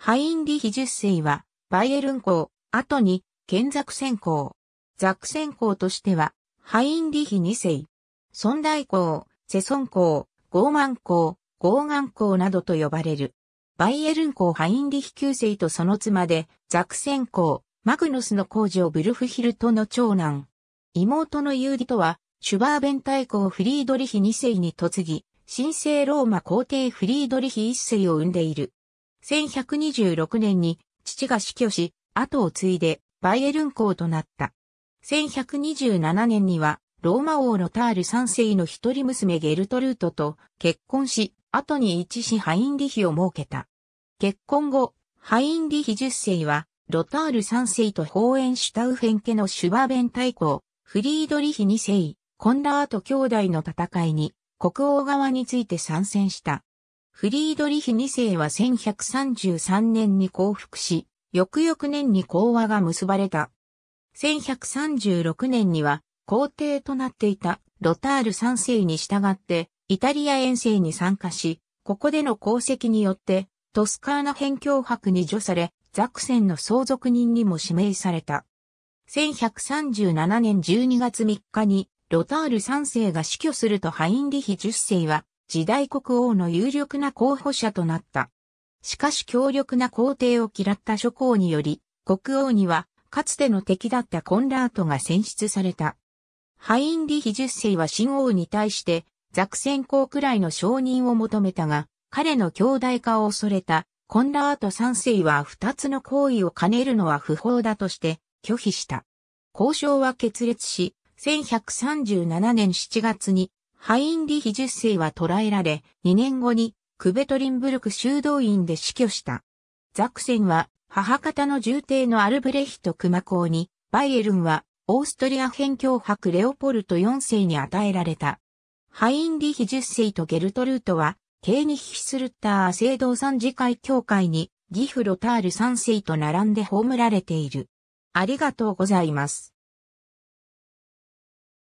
ハインリヒ10世は、バイエルン公、後に、ケンザクセン公。ザクセン公としては、ハインリヒ2世。孫大公、セソン公、ゴーマン公、ゴーガン公などと呼ばれる。バイエルン公ハインリヒ9世とその妻で、ザクセン公、マグノスの工をブルフヒルトの長男。妹のユーディとは、シュバーベン大公フリードリヒ2世に嫁ぎ、神聖ローマ皇帝フリードリヒ1世を生んでいる。1126年に父が死去し、後を継いでバイエルン公となった。1127年にはローマ王ロタール3世の一人娘ゲルトルートと結婚し、後に一子ハインリヒを設けた。結婚後、ハインリヒ10世はロタール3世とホーエンシュタウフェン家のシュバーベン大公、フリードリヒ2世、コンラート兄弟の戦いに国王側について参戦した。フリードリヒ2世は1133年に降伏し、翌々年に講和が結ばれた。1136年には皇帝となっていたロタール3世に従ってイタリア遠征に参加し、ここでの功績によってトスカーナ辺境博に除され、ザクセンの相続人にも指名された。1137年12月3日にロタール3世が死去するとハインリヒ10世は時代国王の有力な候補者となった。しかし強力な皇帝を嫌った諸侯により、国王には、かつての敵だったコンラートが選出された。ハインリヒ十世は新王に対して、ザクセン公くらいの承認を求めたが、彼の兄弟化を恐れた、コンラート三世は二つの行為を兼ねるのは不法だとして、拒否した。交渉は決裂し、1137年7月にハインリヒ10世は捕らえられ、2年後にクベトリンブルク修道院で死去した。ザクセンは母方の重帝のアルブレヒト熊公に、バイエルンはオーストリア辺境伯レオポルト4世に与えられた。ハインリヒ10世とゲルトルートは、ケーニヒスルッター聖堂三次会協会にギフロタール3世と並んで葬られている。ありがとうございます。